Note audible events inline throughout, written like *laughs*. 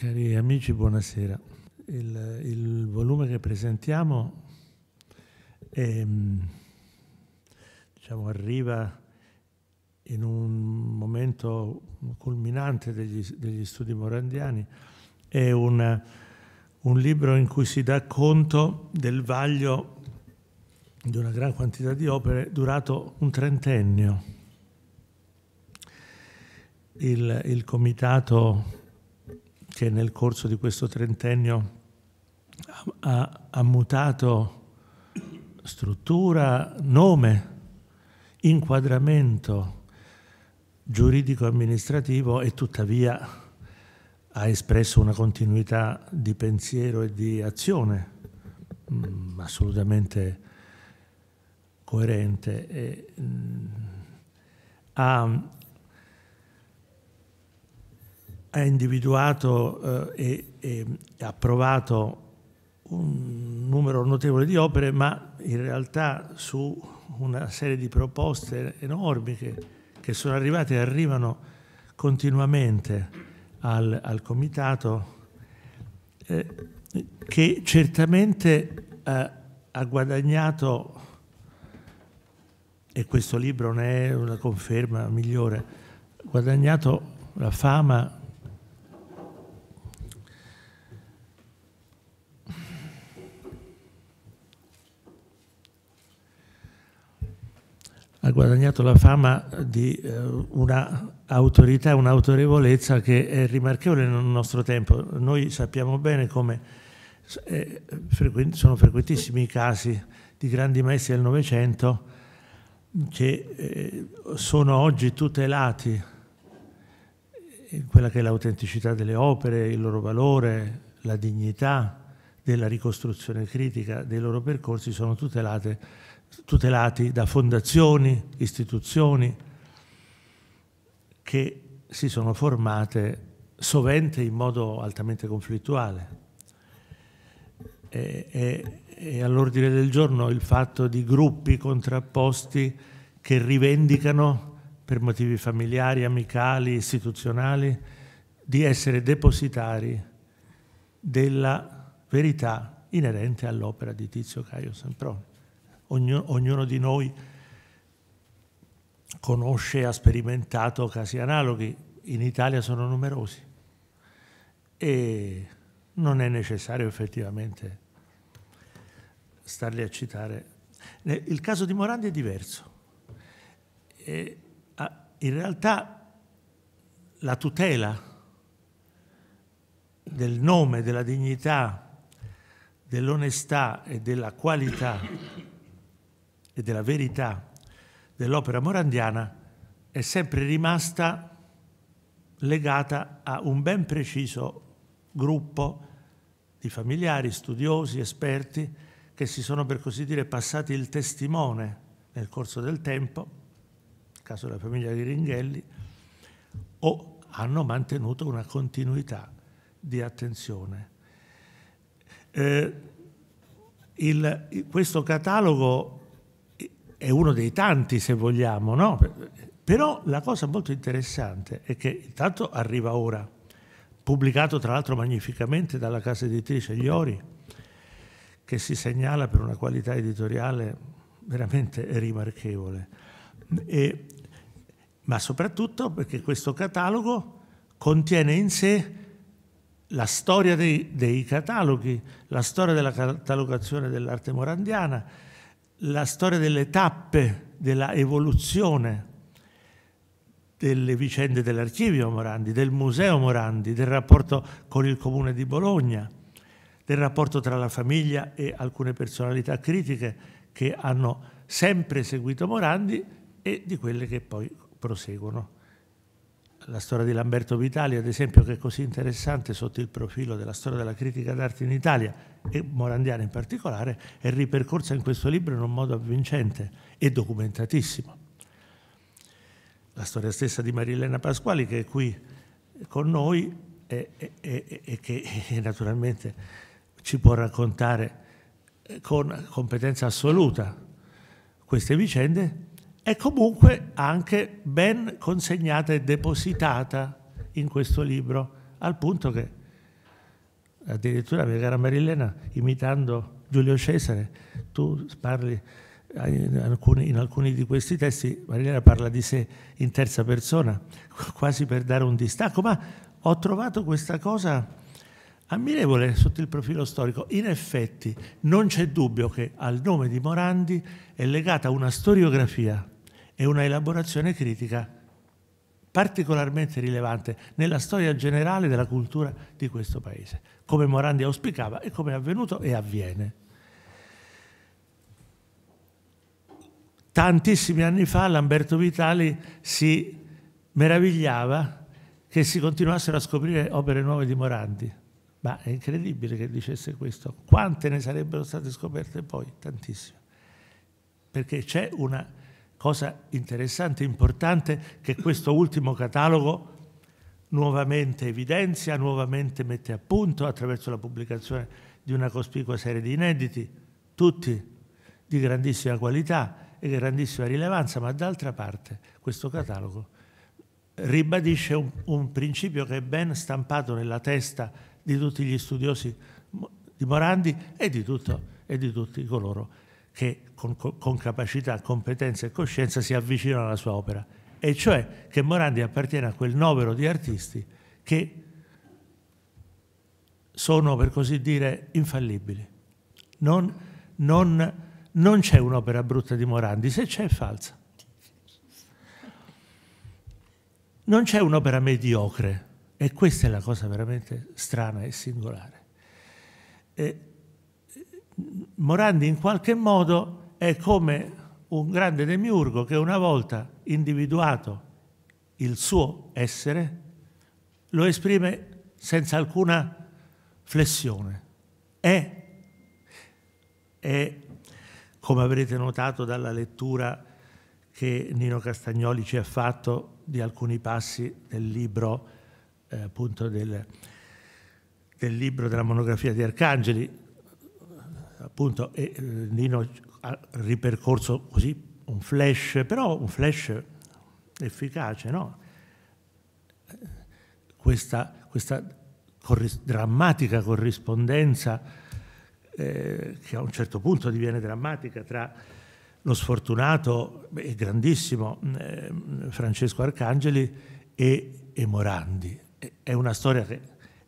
Cari amici, buonasera. Il, il volume che presentiamo è, mm, diciamo, arriva in un momento culminante degli, degli studi morandiani. È una, un libro in cui si dà conto del vaglio di una gran quantità di opere durato un trentennio. il, il comitato che nel corso di questo trentennio ha, ha mutato struttura, nome, inquadramento giuridico-amministrativo e tuttavia ha espresso una continuità di pensiero e di azione mh, mm, assolutamente coerente. E, mh, mm, ha ha individuato eh, e, e approvato un numero notevole di opere, ma in realtà su una serie di proposte enormi che, che sono arrivate e arrivano continuamente al, al Comitato, eh, che certamente eh, ha guadagnato, e questo libro ne è una conferma migliore, ha guadagnato la fama ha guadagnato la fama di eh, una autorità, un'autorevolezza che è rimarchevole nel nostro tempo. Noi sappiamo bene come eh, frequ sono frequentissimi i casi di grandi maestri del Novecento che eh, sono oggi tutelati in quella che è l'autenticità delle opere, il loro valore, la dignità della ricostruzione critica dei loro percorsi sono tutelate tutelati da fondazioni, istituzioni che si sono formate sovente in modo altamente conflittuale. È all'ordine del giorno il fatto di gruppi contrapposti che rivendicano per motivi familiari, amicali, istituzionali, di essere depositari della verità inerente all'opera di Tizio Caio Semproni ognuno, ognuno di noi conosce e ha sperimentato casi analoghi, in Italia sono numerosi e non è necessario effettivamente starli a citare. Il caso di Morandi è diverso. E in realtà la tutela del nome, della dignità, dell'onestà e della qualità e della verità dell'opera morandiana è sempre rimasta legata a un ben preciso gruppo di familiari, studiosi, esperti che si sono per così dire passati il testimone nel corso del tempo, nel caso della famiglia di Ringhelli, o hanno mantenuto una continuità di attenzione. Eh, il, questo catalogo è uno dei tanti se vogliamo, no? Però la cosa molto interessante è che intanto arriva ora, pubblicato tra l'altro magnificamente dalla casa editrice Iori, che si segnala per una qualità editoriale veramente rimarchevole, e, ma soprattutto perché questo catalogo contiene in sé la storia dei, dei cataloghi, la storia della catalogazione dell'arte morandiana, la storia delle tappe della evoluzione delle vicende dell'archivio Morandi, del museo Morandi, del rapporto con il comune di Bologna, del rapporto tra la famiglia e alcune personalità critiche che hanno sempre seguito Morandi e di quelle che poi proseguono la storia di Lamberto Vitali, ad esempio, che è così interessante sotto il profilo della storia della critica d'arte in Italia e Morandiana in particolare, è ripercorsa in questo libro in un modo avvincente e documentatissimo. La storia stessa di Marilena Pasquali, che è qui con noi e, e, e, e che *laughs* naturalmente ci può raccontare eh, con competenza assoluta queste vicende, è comunque anche ben consegnata e depositata in questo libro, al punto che addirittura mia cara Marilena, imitando Giulio Cesare, tu parli in alcuni, in alcuni, di questi testi, Marilena parla di sé in terza persona, *laughs* quasi per dare un distacco, ma ho trovato questa cosa ammirevole sotto il profilo storico. In effetti non c'è dubbio che al nome di Morandi è legata una storiografia e una elaborazione critica particolarmente rilevante nella storia generale della cultura di questo paese, come Morandi auspicava e come è avvenuto e avviene. Tantissimi anni fa Lamberto Vitali si meravigliava che si continuassero a scoprire opere nuove di Morandi. Ma è incredibile che dicesse questo. Quante ne sarebbero state scoperte poi? Tantissime. Perché c'è una Cosa interessante e importante che questo ultimo catalogo nuovamente evidenzia, nuovamente mette a punto attraverso la pubblicazione di una cospicua serie di inediti, tutti di grandissima qualità e grandissima rilevanza, ma d'altra parte questo catalogo ribadisce un, un principio che è ben stampato nella testa di tutti gli studiosi di Morandi e di, tutto, e di tutti coloro che con, con capacità, competenza e coscienza si avvicinano alla sua opera. E cioè che Morandi appartiene a quel novero di artisti che sono, per così dire, infallibili. Non, non, non c'è un'opera brutta di Morandi, se c'è è falsa. Non c'è un'opera mediocre, e questa è la cosa veramente strana e singolare. E Morandi in qualche modo è come un grande demiurgo che una volta individuato il suo essere lo esprime senza alcuna flessione. È, è come avrete notato dalla lettura che Nino Castagnoli ci ha fatto di alcuni passi del libro, eh, appunto del, del libro della monografia di Arcangeli, appunto e, eh, Nino ha ripercorso così un flash, però un flash efficace, no? Questa, questa corris drammatica corrispondenza eh, che a un certo punto diviene drammatica tra lo sfortunato e grandissimo eh, Francesco Arcangeli e, e Morandi. È una storia che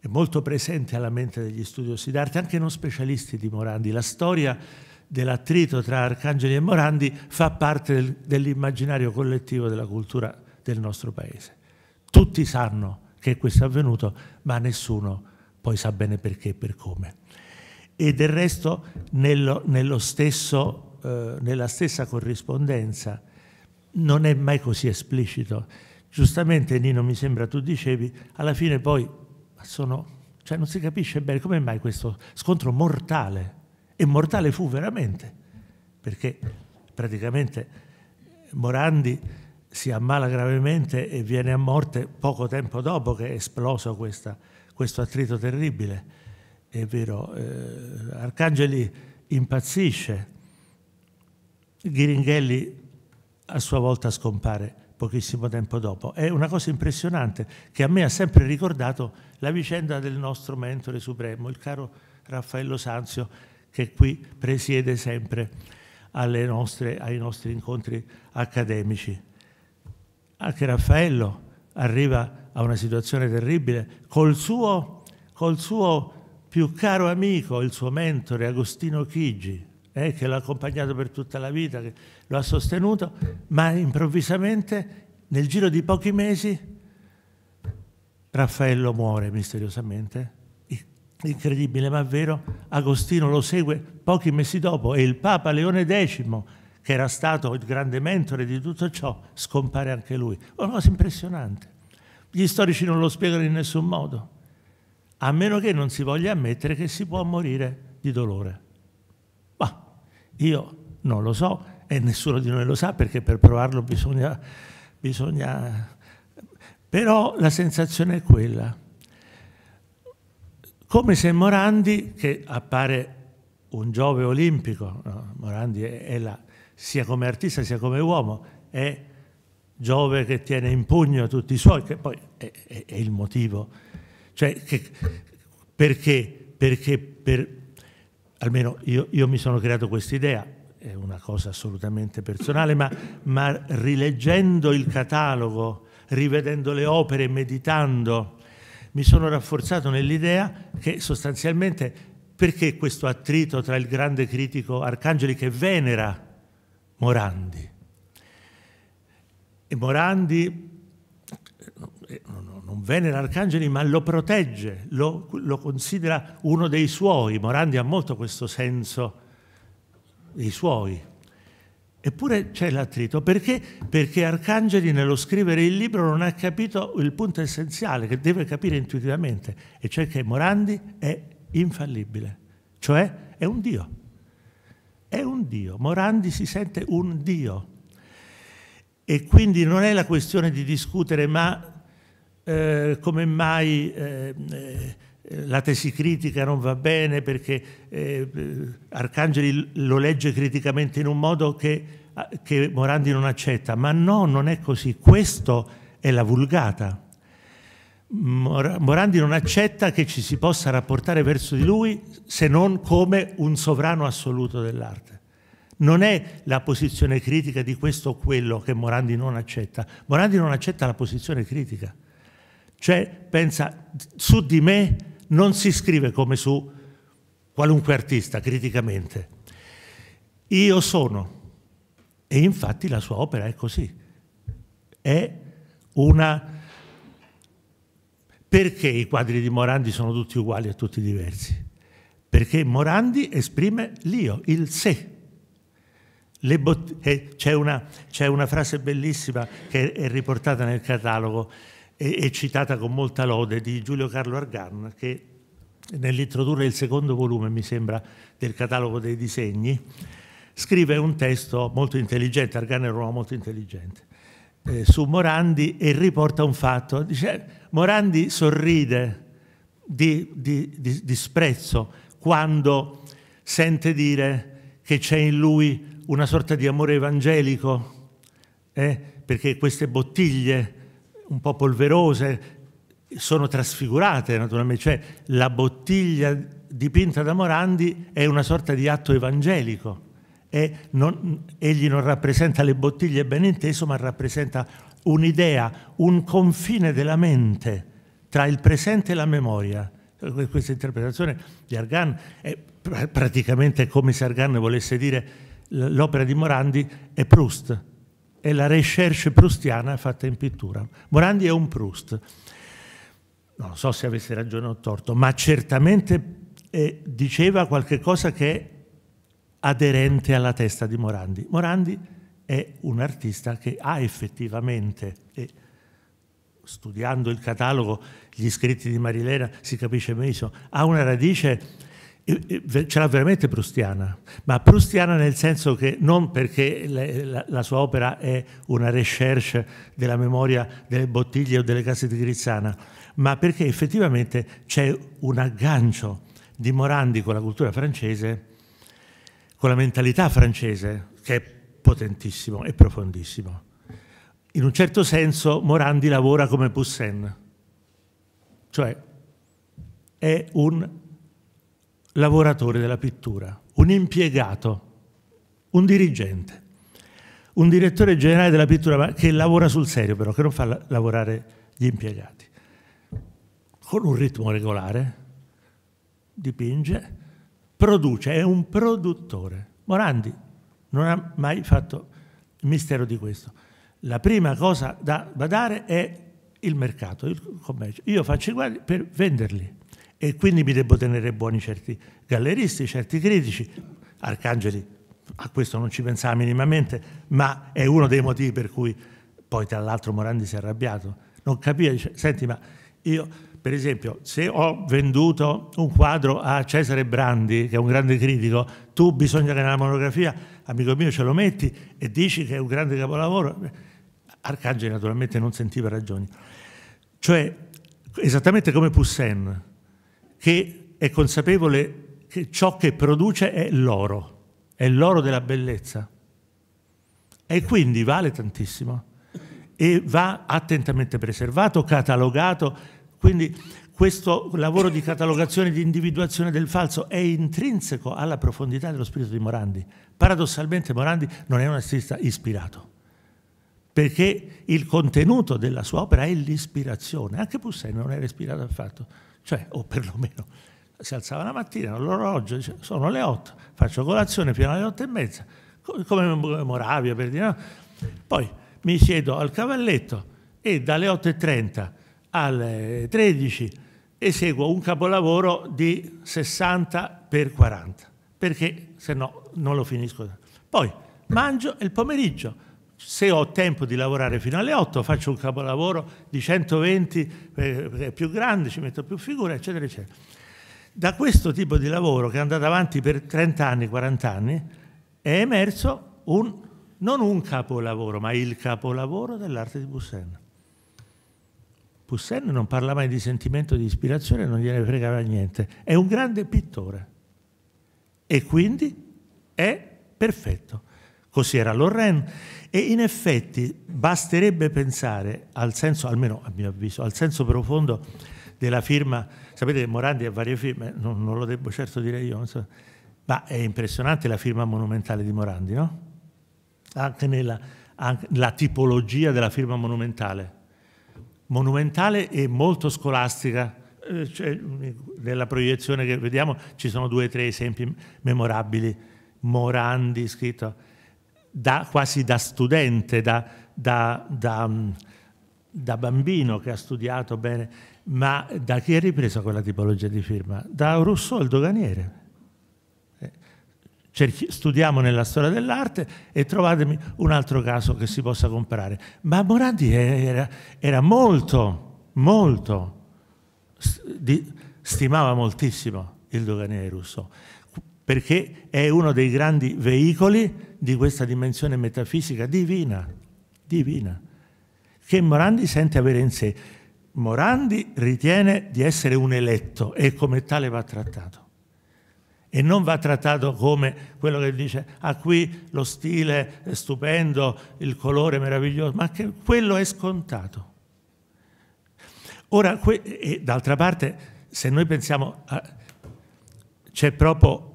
è molto presente alla mente degli studiosi d'arte, anche non specialisti di Morandi. La storia dell'attrito tra Arcangeli e Morandi fa parte del, dell'immaginario collettivo della cultura del nostro paese. Tutti sanno che questo è avvenuto, ma nessuno poi sa bene perché e per come. E del resto, nello, nello stesso, eh, nella stessa corrispondenza, non è mai così esplicito. Giustamente, Nino, mi sembra tu dicevi, alla fine poi ma sono... Cioè non si capisce bene come mai questo scontro mortale, e mortale fu veramente, perché praticamente Morandi si ammala gravemente e viene a morte poco tempo dopo che è esploso questa, questo attrito terribile. È vero, eh, Arcangeli impazzisce, Ghiringhelli a sua volta scompare pochissimo tempo dopo. È una cosa impressionante che a me ha sempre ricordato la vicenda del nostro mentore supremo, il caro Raffaello Sanzio, che qui presiede sempre nostre, ai nostri incontri accademici. Anche Raffaello arriva a una situazione terribile col suo, col suo più caro amico, il suo mentore Agostino Chigi, eh, che l'ha accompagnato per tutta la vita, che lo ha sostenuto, ma improvvisamente nel giro di pochi mesi Raffaello muore misteriosamente. Incredibile, ma vero, Agostino lo segue pochi mesi dopo e il Papa Leone X, che era stato il grande mentore di tutto ciò, scompare anche lui. Una cosa impressionante. Gli storici non lo spiegano in nessun modo, a meno che non si voglia ammettere che si può morire di dolore. Io non lo so e nessuno di noi lo sa perché per provarlo bisogna... bisogna... Però la sensazione è quella. Come se Morandi, che appare un Giove olimpico, no? Morandi è, è la, sia come artista sia come uomo, è Giove che tiene in pugno tutti i suoi, che poi è, è, è il motivo. Cioè, che, perché? Perché per, almeno io, io mi sono creato questa idea, è una cosa assolutamente personale, ma, ma rileggendo il catalogo, rivedendo le opere, meditando, mi sono rafforzato nell'idea che sostanzialmente perché questo attrito tra il grande critico Arcangeli che venera Morandi? E Morandi eh, non venera l'arcangeli, ma lo protegge, lo, lo considera uno dei suoi. Morandi ha molto questo senso dei suoi. Eppure c'è l'attrito, perché? Perché Arcangeli nello scrivere il libro non ha capito il punto essenziale che deve capire intuitivamente, e cioè che Morandi è infallibile, cioè è un Dio. È un Dio, Morandi si sente un Dio. E quindi non è la questione di discutere, ma eh, come mai eh, eh, la tesi critica non va bene perché eh, eh Arcangeli lo legge criticamente in un modo che, che Morandi non accetta. Ma no, non è così. Questo è la vulgata. Morandi non accetta che ci si possa rapportare verso di lui se non come un sovrano assoluto dell'arte. Non è la posizione critica di questo o quello che Morandi non accetta. Morandi non accetta la posizione critica. Cioè pensa su di me non si scrive come su qualunque artista criticamente. Io sono. E infatti la sua opera è così. È una... Perché i quadri di Morandi sono tutti uguali e tutti diversi? Perché Morandi esprime l'io, il sé. Eh, c'è una, una, frase bellissima che è riportata nel catalogo e, e citata con molta lode di Giulio Carlo Argan che nell'introdurre il secondo volume, mi sembra, del catalogo dei disegni, scrive un testo molto intelligente, Argan è un uomo molto intelligente, eh, su Morandi e riporta un fatto. Dice, Morandi sorride di, di, di disprezzo quando sente dire che c'è in lui una sorta di amore evangelico, eh, perché queste bottiglie un po' polverose, sono trasfigurate naturalmente, cioè la bottiglia dipinta da Morandi è una sorta di atto evangelico. E non, egli non rappresenta le bottiglie ben inteso, ma rappresenta un'idea, un confine della mente tra il presente e la memoria. Questa interpretazione di Argan è praticamente come se Argan volesse dire l'opera di Morandi è Proust, è la recherche prustiana fatta in pittura. Morandi è un Proust. Non so se avesse ragione o torto, ma certamente eh, diceva qualcosa che è aderente alla testa di Morandi. Morandi è un artista che ha effettivamente, e studiando il catalogo, gli scritti di Marilena si capisce benissimo, ha una radice ce l'ha veramente prustiana, ma prustiana nel senso che non perché la, la, la, sua opera è una recherche della memoria delle bottiglie o delle case di Grizzana, ma perché effettivamente c'è un aggancio di Morandi con la cultura francese, con la mentalità francese, che è potentissimo e profondissimo. In un certo senso Morandi lavora come Poussin, cioè è un lavoratore della pittura, un impiegato, un dirigente, un direttore generale della pittura che lavora sul serio però, che non fa lavorare gli impiegati, con un ritmo regolare, dipinge, produce, è un produttore. Morandi non ha mai fatto il mistero di questo. La prima cosa da badare è il mercato, il commercio. Io faccio i guadagni per venderli e quindi mi devo tenere buoni certi galleristi, certi critici. Arcangeli a questo non ci pensava minimamente, ma è uno dei motivi per cui poi tra l'altro Morandi si è arrabbiato. Non capiva, dice, senti ma io per esempio se ho venduto un quadro a Cesare Brandi, che è un grande critico, tu bisogna che nella monografia, amico mio, ce lo metti e dici che è un grande capolavoro. Arcangeli naturalmente non sentiva ragioni. Cioè, esattamente come Poussin, che è consapevole che ciò che produce è l'oro, è l'oro della bellezza. E quindi vale tantissimo e va attentamente preservato, catalogato. Quindi questo lavoro di catalogazione di individuazione del falso è intrinseco alla profondità dello spirito di Morandi. Paradossalmente Morandi non è un artista ispirato, perché il contenuto della sua opera è l'ispirazione. Anche Poussin non era ispirato affatto. Cioè, o perlomeno si alzava la mattina, l'orologio, dice, sono le 8, faccio colazione fino alle 8 e mezza, come Moravia per dire. No? Poi mi siedo al cavalletto e dalle 8.30 alle 13 eseguo un capolavoro di 60 per 40, perché se no non lo finisco. Poi mangio il pomeriggio, se ho tempo di lavorare fino alle 8 faccio un capolavoro di 120 perché è più grande, ci metto più figure, eccetera, eccetera. Da questo tipo di lavoro che è andato avanti per 30 anni, 40 anni, è emerso un, non un capolavoro, ma il capolavoro dell'arte di Poussin. Poussin non parla mai di sentimento, di ispirazione, non gliene fregava niente. È un grande pittore e quindi è perfetto. Così era Lorraine e in effetti basterebbe pensare al senso, almeno a mio avviso, al senso profondo della firma, sapete Morandi ha varie firme, non, non lo devo certo dire io, insomma, ma è impressionante la firma monumentale di Morandi, no? Anche nella anche la tipologia della firma monumentale, monumentale e molto scolastica. Eh, cioè, nella proiezione che vediamo ci sono due o tre esempi memorabili, Morandi scritto da, quasi da studente, da, da, mm, da, bambino che ha studiato bene, ma da chi è ripresa quella tipologia di firma? Da Rousseau, il doganiere. Eh, cerchi, studiamo nella storia dell'arte e trovatemi un altro caso che si possa comprare. Ma Morandi era, era molto, molto, stimava moltissimo il doganiere Rousseau, perché è uno dei grandi veicoli di questa dimensione metafisica divina, divina, che Morandi sente avere in sé. Morandi ritiene di essere un eletto e come tale va trattato. E non va trattato come quello che dice, ah qui lo stile è stupendo, il colore è meraviglioso, ma che quello è scontato. Ora, que- d'altra parte, se noi pensiamo, a, c'è proprio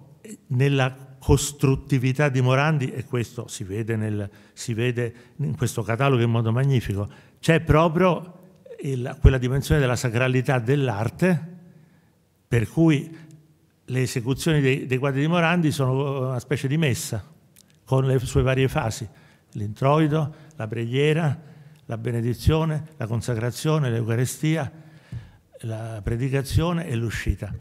nella costruttività di Morandi, e questo si vede, nel, si vede in questo catalogo in modo magnifico, c'è proprio il, quella dimensione della sacralità dell'arte, per cui le esecuzioni dei, dei, quadri di Morandi sono una specie di messa, con le sue varie fasi, l'introito, la preghiera, la benedizione, la consacrazione, l'Eucarestia, la predicazione e l'uscita.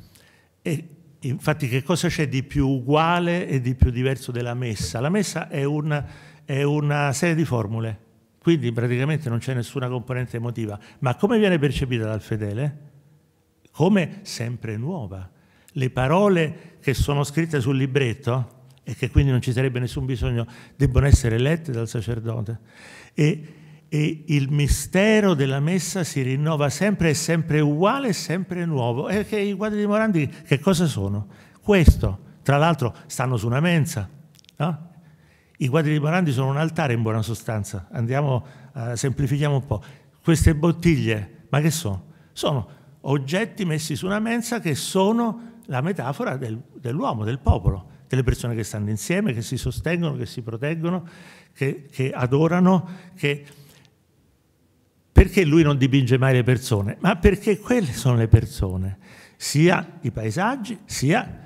E Infatti che cosa c'è di più uguale e di più diverso della messa? La messa è una, è una serie di formule, quindi praticamente non c'è nessuna componente emotiva. Ma come viene percepita dal fedele? Come sempre nuova. Le parole che sono scritte sul libretto e che quindi non ci sarebbe nessun bisogno, debbono essere lette dal sacerdote. E e il mistero della messa si rinnova sempre, è sempre uguale, è sempre nuovo. E che i quadri di Morandi che cosa sono? Questo, tra l'altro, stanno su una mensa. No? I quadri di Morandi sono un altare in buona sostanza. Andiamo, eh, semplifichiamo un po'. Queste bottiglie, ma che sono? Sono oggetti messi su una mensa che sono la metafora del, dell'uomo, del popolo, delle persone che stanno insieme, che si sostengono, che si proteggono, che, che adorano, che perché lui non dipinge mai le persone? Ma perché quelle sono le persone, sia i paesaggi, sia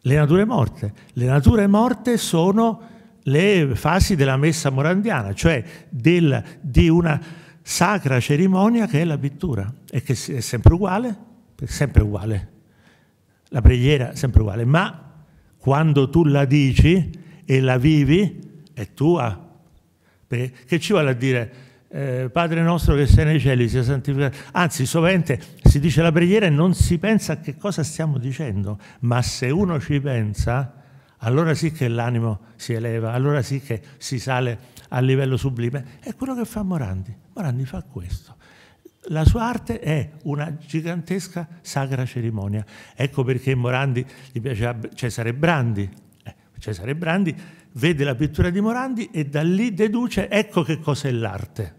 le nature morte. Le nature morte sono le fasi della messa morandiana, cioè del, di una sacra cerimonia che è la pittura e che è sempre uguale, sempre uguale. La preghiera è sempre uguale, ma quando tu la dici e la vivi è tua. Perché che ci vuole a dire eh, Padre nostro che sei nei cieli, sia santificato. Anzi, sovente si dice la preghiera e non si pensa a che cosa stiamo dicendo, ma se uno ci pensa, allora sì che l'animo si eleva, allora sì che si sale a livello sublime. È quello che fa Morandi. Morandi fa questo. La sua arte è una gigantesca sacra cerimonia. Ecco perché Morandi gli piaceva cioè Cesare Brandi. Eh, Cesare Brandi vede la pittura di Morandi e da lì deduce ecco che cos'è l'arte.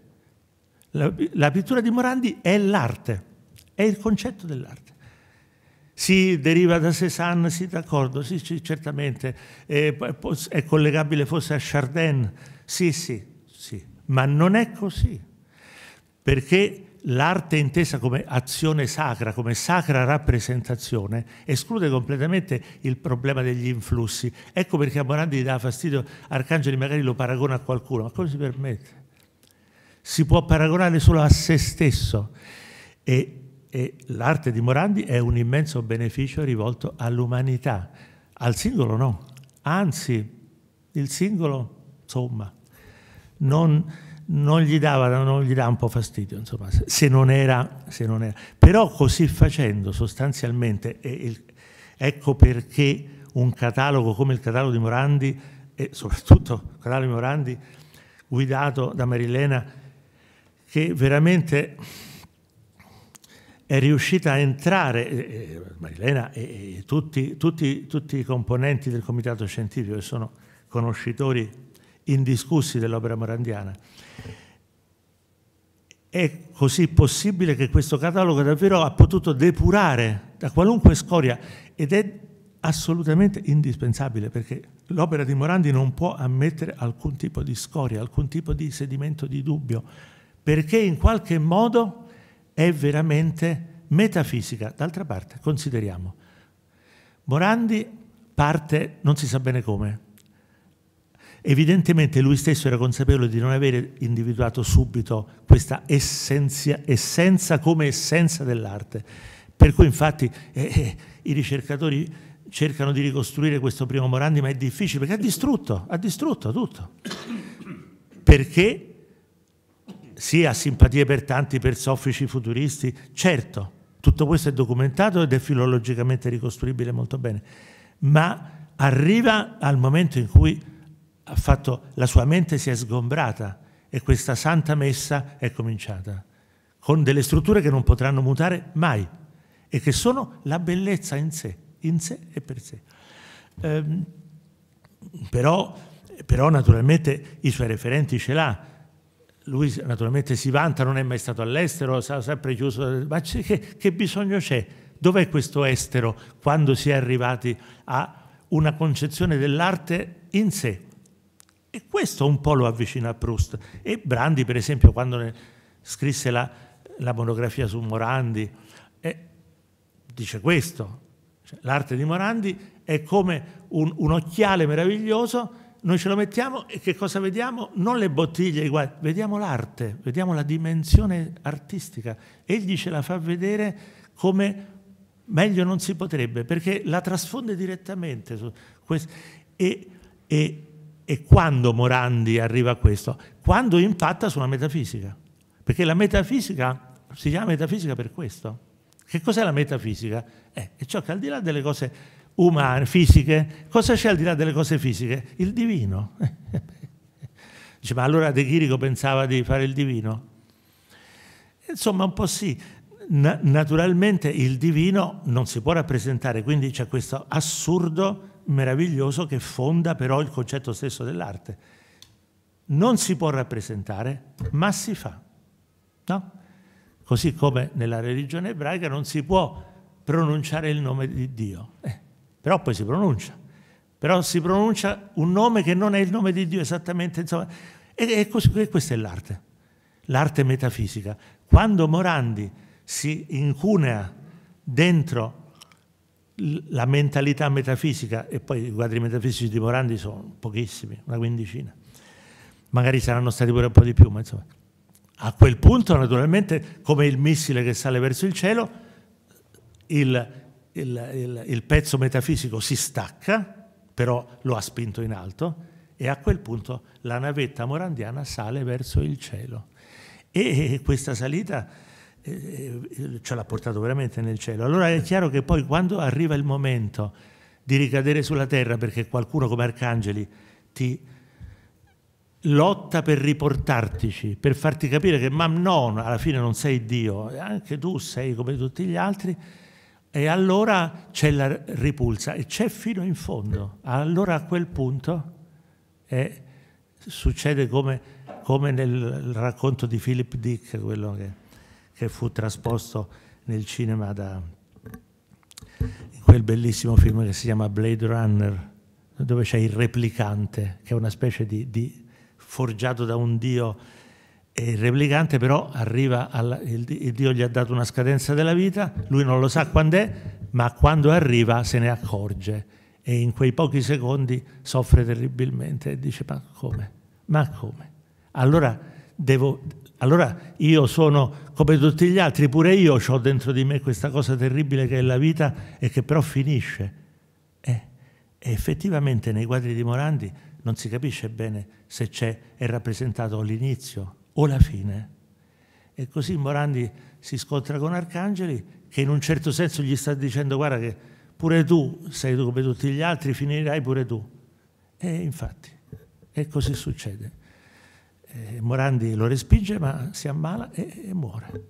La, la pittura di Morandi è l'arte, è il concetto dell'arte. Si deriva da Cézanne, sì d'accordo, sì, sì certamente, è, è collegabile forse a Chardin, sì, sì, sì, ma non è così, perché l'arte intesa come azione sacra, come sacra rappresentazione, esclude completamente il problema degli influssi. Ecco perché a Morandi dà fastidio, Arcangeli magari lo paragona a qualcuno, ma come si permette? Si può paragonare solo a se stesso. E, e l'arte di Morandi è un immenso beneficio rivolto all'umanità, al singolo no. Anzi, il singolo, insomma, non non gli dava, non gli dava un po' fastidio, insomma, se non era, se non era. Però così facendo sostanzialmente, il, ecco perché un catalogo come il catalogo di Morandi, e soprattutto il catalogo di Morandi guidato da Marilena, che veramente è riuscita a entrare, eh, Marilena e, e tutti, tutti, tutti i componenti del comitato scientifico che sono conoscitori indiscussi dell'opera morandiana. È così possibile che questo catalogo davvero ha potuto depurare da qualunque scoria ed è assolutamente indispensabile perché l'opera di Morandi non può ammettere alcun tipo di scoria, alcun tipo di sedimento di dubbio, perché in qualche modo è veramente metafisica. D'altra parte, consideriamo, Morandi parte non si sa bene come, Evidentemente lui stesso era consapevole di non avere individuato subito questa essenzia, essenza come essenza dell'arte, per cui infatti eh, eh, i ricercatori cercano di ricostruire questo primo Morandi, ma è difficile perché ha distrutto, ha distrutto tutto. Perché sì, ha simpatie per tanti, per soffici futuristi, certo, tutto questo è documentato ed è filologicamente ricostruibile molto bene, ma arriva al momento in cui fatto, la sua mente si è sgombrata e questa santa messa è cominciata, con delle strutture che non potranno mutare mai e che sono la bellezza in sé, in sé e per sé. Ehm, però, però naturalmente i suoi referenti ce l'ha, lui naturalmente si vanta, non è mai stato all'estero, sarà sempre chiuso, ma che, che, bisogno c'è? Dov'è questo estero quando si è arrivati a una concezione dell'arte in sé? E questo un po' lo avvicina a Proust. E Brandi, per esempio, quando scrisse la, la monografia su Morandi, eh, dice questo. Cioè, l'arte di Morandi è come un, un, occhiale meraviglioso, noi ce lo mettiamo e che cosa vediamo? Non le bottiglie, guai, vediamo l'arte, vediamo la dimensione artistica. Egli ce la fa vedere come meglio non si potrebbe, perché la trasfonde direttamente. E, e, e quando Morandi arriva a questo? Quando impatta sulla metafisica. Perché la metafisica si chiama metafisica per questo. Che cos'è la metafisica? Eh, è ciò che al di là delle cose umane, fisiche, cosa c'è al di là delle cose fisiche? Il divino. *laughs* Dice, ma allora De Chirico pensava di fare il divino? Insomma, un po' sì. naturalmente il divino non si può rappresentare, quindi c'è questo assurdo meraviglioso che fonda però il concetto stesso dell'arte. Non si può rappresentare, ma si fa. No? Così come nella religione ebraica non si può pronunciare il nome di Dio, eh, però poi si pronuncia. Però si pronuncia un nome che non è il nome di Dio esattamente, insomma. E, e, così, e questa è l'arte, l'arte metafisica. Quando Morandi si incunea dentro la mentalità metafisica, e poi i quadri metafisici di Morandi sono pochissimi, una quindicina, magari saranno stati pure un po' di più, ma insomma, a quel punto naturalmente come il missile che sale verso il cielo, il, il, il, il pezzo metafisico si stacca, però lo ha spinto in alto, e a quel punto la navetta morandiana sale verso il cielo. E questa salita eh, eh, ce l'ha portato veramente nel cielo. Allora è chiaro che poi quando arriva il momento di ricadere sulla terra perché qualcuno come Arcangeli ti lotta per riportartici, per farti capire che ma no, alla fine non sei Dio, anche tu sei come tutti gli altri, e allora c'è la ripulsa e c'è fino in fondo. Allora a quel punto eh, succede come, come nel racconto di Philip Dick, quello che che fu trasposto nel cinema da quel bellissimo film che si chiama Blade Runner, dove c'è il replicante, che è una specie di, di forgiato da un dio. E il replicante però arriva, alla, il, il dio gli ha dato una scadenza della vita, lui non lo sa quando è, ma quando arriva se ne accorge e in quei pochi secondi soffre terribilmente e dice ma come? Ma come? Allora devo, allora io sono come tutti gli altri, pure io ho dentro di me questa cosa terribile che è la vita e che però finisce. Eh, e effettivamente nei quadri di Morandi non si capisce bene se c'è, è rappresentato l'inizio o la fine. E così Morandi si scontra con Arcangeli che in un certo senso gli sta dicendo guarda che pure tu sei come tutti gli altri, finirai pure tu. E infatti, e così succede eh, Morandi lo respinge ma si ammala e, e muore.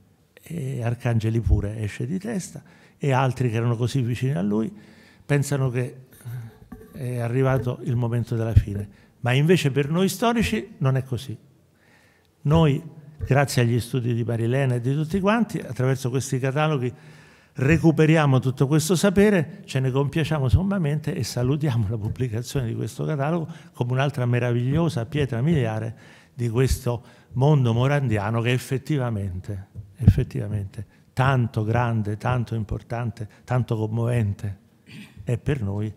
E Arcangeli pure esce di testa e altri che erano così vicini a lui pensano che eh, è arrivato il momento della fine. Ma invece per noi storici non è così. Noi, grazie agli studi di Marilena e di tutti quanti, attraverso questi cataloghi recuperiamo tutto questo sapere, ce ne compiacciamo sommamente e salutiamo la pubblicazione di questo catalogo come un'altra meravigliosa pietra miliare di questo mondo morandiano che effettivamente, effettivamente tanto grande, tanto importante, tanto commovente è per noi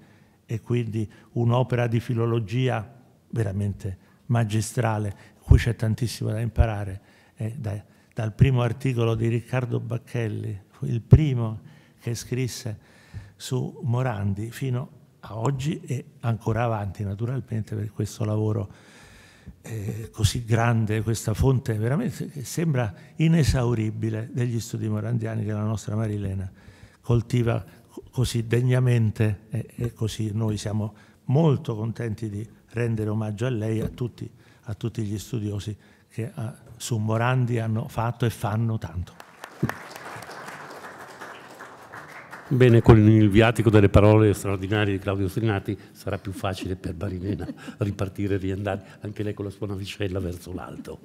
e quindi un'opera di filologia veramente magistrale, qui c'è tantissimo da imparare, eh, da, dal primo articolo di Riccardo Bacchelli, il primo che scrisse su Morandi, fino a oggi e ancora avanti naturalmente per questo lavoro eh, così grande, questa fonte veramente che sembra inesauribile degli studi morandiani che la nostra Marilena coltiva così degnamente e, e così noi siamo molto contenti di rendere omaggio a lei e a tutti, a tutti gli studiosi che a, eh, su Morandi hanno fatto e fanno tanto. Bene, con il viatico delle parole straordinarie di Claudio Strinati sarà più facile per Barinena ripartire e riandare, anche lei con la sua navicella verso l'alto.